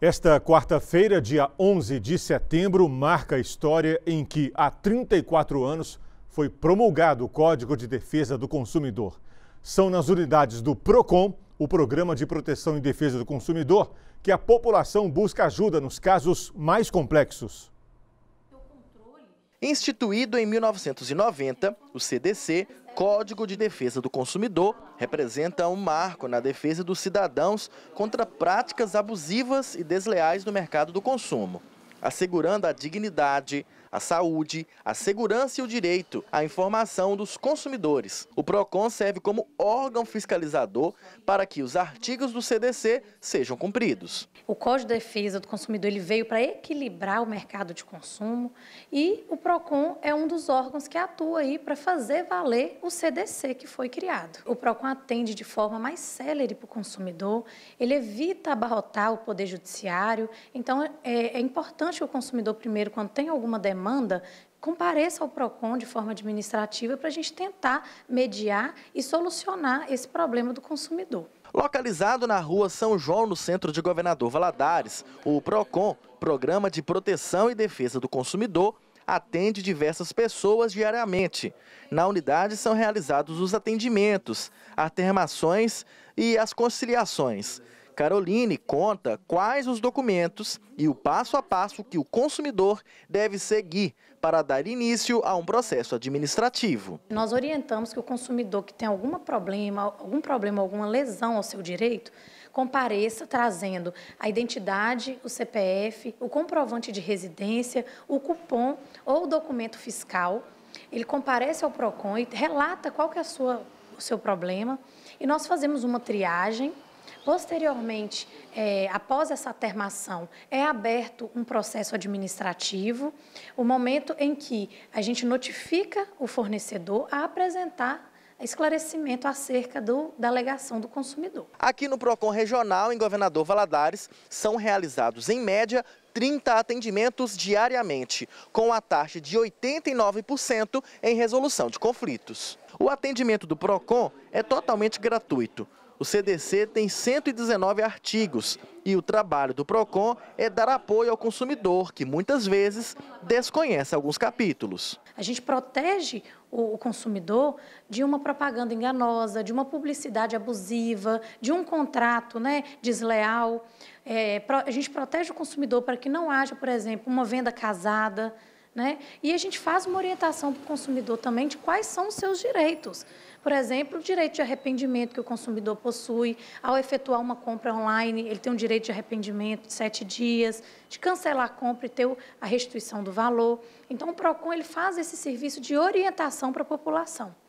Esta quarta-feira, dia 11 de setembro, marca a história em que, há 34 anos, foi promulgado o Código de Defesa do Consumidor. São nas unidades do PROCON, o Programa de Proteção e Defesa do Consumidor, que a população busca ajuda nos casos mais complexos. Instituído em 1990, o CDC, Código de Defesa do Consumidor, representa um marco na defesa dos cidadãos contra práticas abusivas e desleais no mercado do consumo, assegurando a dignidade, a saúde, a segurança e o direito à informação dos consumidores. O PROCON serve como órgão fiscalizador para que os artigos do CDC sejam cumpridos. O Código de Defesa do Consumidor ele veio para equilibrar o mercado de consumo e o PROCON é um dos órgãos que atua aí para fazer valer o CDC que foi criado. O PROCON atende de forma mais célere para o consumidor, ele evita abarrotar o Poder Judiciário, então é, é importante que o consumidor primeiro, quando tem alguma demanda, demanda, compareça ao PROCON de forma administrativa para a gente tentar mediar e solucionar esse problema do consumidor. Localizado na rua São João, no centro de Governador Valadares, o PROCON, Programa de Proteção e Defesa do Consumidor, atende diversas pessoas diariamente. Na unidade são realizados os atendimentos, artermações e as conciliações. Caroline conta quais os documentos e o passo a passo que o consumidor deve seguir para dar início a um processo administrativo. Nós orientamos que o consumidor que tem algum problema, algum problema, alguma lesão ao seu direito, compareça trazendo a identidade, o CPF, o comprovante de residência, o cupom ou o documento fiscal. Ele comparece ao PROCON e relata qual que é a sua, o seu problema e nós fazemos uma triagem Posteriormente, é, após essa termação, é aberto um processo administrativo, o momento em que a gente notifica o fornecedor a apresentar esclarecimento acerca do, da alegação do consumidor. Aqui no PROCON Regional, em Governador Valadares, são realizados, em média, 30 atendimentos diariamente, com a taxa de 89% em resolução de conflitos. O atendimento do PROCON é totalmente gratuito. O CDC tem 119 artigos e o trabalho do PROCON é dar apoio ao consumidor, que muitas vezes desconhece alguns capítulos. A gente protege o consumidor de uma propaganda enganosa, de uma publicidade abusiva, de um contrato né, desleal. É, a gente protege o consumidor para que não haja, por exemplo, uma venda casada. Né? E a gente faz uma orientação para o consumidor também de quais são os seus direitos. Por exemplo, o direito de arrependimento que o consumidor possui ao efetuar uma compra online, ele tem um direito de arrependimento de sete dias, de cancelar a compra e ter a restituição do valor. Então, o PROCON ele faz esse serviço de orientação para a população.